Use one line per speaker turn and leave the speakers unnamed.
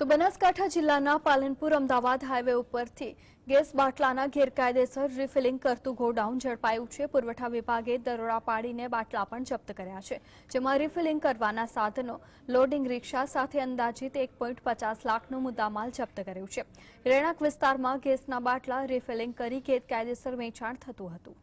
તો બનાસકાંઠા જિલ્લાના પાલનપુર અમદાવાદ હાઈવે ઉપરથી ગેસ બાટલાના ગેરકાયદેસર રિફિલિંગ કરતું ગોડાઉન ઝડપાયું છે પુરવઠા વિભાગે દરોડા પાડીને બાટલા પણ જપ્ત કર્યા છે જેમાં રિફિલિંગ કરવાના સાધનો લોડિંગ રિક્ષા સાથે અંદાજિત એક પોઈન્ટ પચાસ લાખનો મુદ્દામાલ જપ્ત કર્યો છે રહેણાંક વિસ્તારમાં ગેસના બાટલા રિફિલિંગ કરી ગેરકાયદેસર વેચાણ થતું હતું